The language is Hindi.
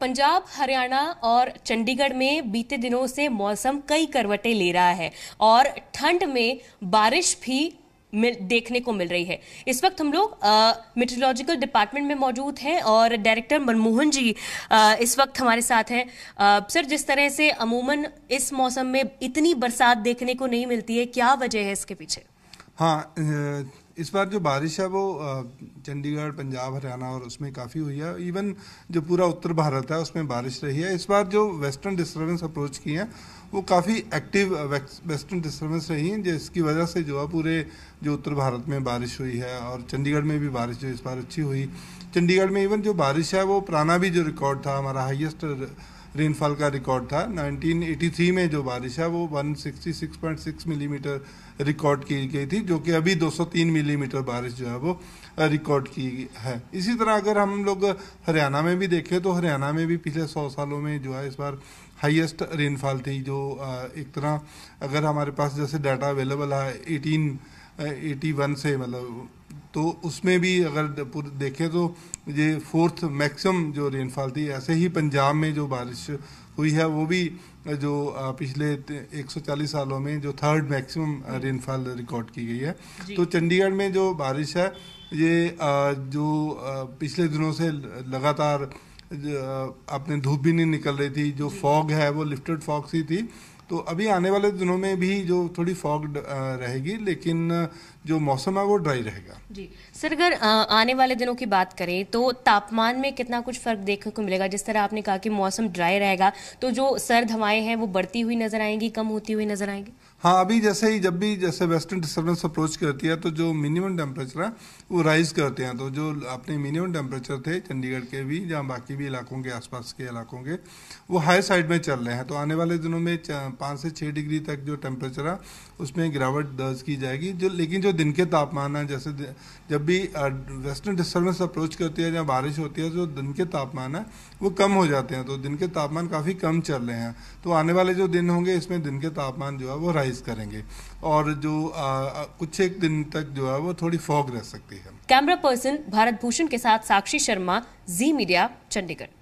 पंजाब हरियाणा और चंडीगढ़ में बीते दिनों से मौसम कई करवटें ले रहा है और ठंड में बारिश भी मिल, देखने को मिल रही है इस वक्त हम लोग मेट्रोलॉजिकल डिपार्टमेंट में मौजूद हैं और डायरेक्टर मनमोहन जी आ, इस वक्त हमारे साथ हैं सर जिस तरह से अमूमन इस मौसम में इतनी बरसात देखने को नहीं मिलती है क्या वजह है इसके पीछे हाँ इस बार जो बारिश है वो चंडीगढ़ पंजाब हरियाणा और उसमें काफ़ी हुई है इवन जो पूरा उत्तर भारत है उसमें बारिश रही है इस बार जो वेस्टर्न डिस्टर्बेंस अप्रोच की है वो काफ़ी एक्टिव वेस्टर्न डिस्टर्बेंस रही हैं जिसकी वजह से जो है पूरे जो उत्तर भारत में बारिश हुई है और चंडीगढ़ में भी बारिश जो इस बार अच्छी हुई चंडीगढ़ में इवन जो बारिश है वो पुराना भी जो रिकॉर्ड था हमारा हाइएस्ट रेनफॉल का रिकॉर्ड था 1983 में जो बारिश है वो 166.6 मिलीमीटर mm रिकॉर्ड की गई थी जो कि अभी 203 मिलीमीटर mm बारिश जो है वो रिकॉर्ड की है इसी तरह अगर हम लोग हरियाणा में भी देखें तो हरियाणा में भी पिछले सौ सालों में जो है इस बार हाईएस्ट रेनफॉल थी जो एक तरह अगर हमारे पास जैसे डाटा अवेलेबल है एटीन एटी वन से मतलब तो उसमें भी अगर देखें तो ये फोर्थ मैक्सिमम जो रेनफॉल थी ऐसे ही पंजाब में जो बारिश हुई है वो भी जो पिछले 140 सालों में जो थर्ड मैक्सिमम रेनफॉल रिकॉर्ड की गई है तो चंडीगढ़ में जो बारिश है ये जो पिछले दिनों से लगातार अपने धूप भी नहीं निकल रही थी जो फॉग है वो लिफ्टेड फॉग सी थी तो अभी आने वाले दिनों में भी जो थोड़ी फॉग रहेगी लेकिन जो मौसम है वो ड्राई रहेगा जी सर अगर आने वाले दिनों की बात करें तो तापमान में कितना कुछ फर्क देखने को मिलेगा जिस तरह आपने कहा कि मौसम ड्राई रहेगा तो जो सर्द हवाएं हैं वो बढ़ती हुई नजर आएंगी कम होती हुई नजर आएंगी हाँ अभी जैसे ही जब भी जैसे वेस्टर्न डिस्टर्बेंस अप्रोच करती है तो जो मिनिमम टेम्परेचर है वो राइज़ करते हैं तो जो अपने मिनिमम टेम्परेचर थे चंडीगढ़ के भी या बाकी भी इलाकों के आसपास के इलाकों के वो हाई साइड में चल रहे हैं तो आने वाले दिनों में पाँच से छः डिग्री तक जो टेम्परेचर है उसमें गिरावट दर्ज की जाएगी जो लेकिन जो दिन के तापमान है जैसे जब भी वेस्टर्न डिस्टर्बेंस अप्रोच करती है या बारिश होती है जो दिन के तापमान है वो कम हो जाते हैं तो दिन के तापमान काफ़ी कम चल रहे हैं तो आने वाले जो दिन होंगे इसमें दिन के तापमान जो है वो राइज मिनिमाइज करेंगे और जो आ, कुछ एक दिन तक जो है वो थोड़ी फॉग रह सकती है कैमरा पर्सन भारत भूषण के साथ साक्षी शर्मा जी मीडिया चंडीगढ़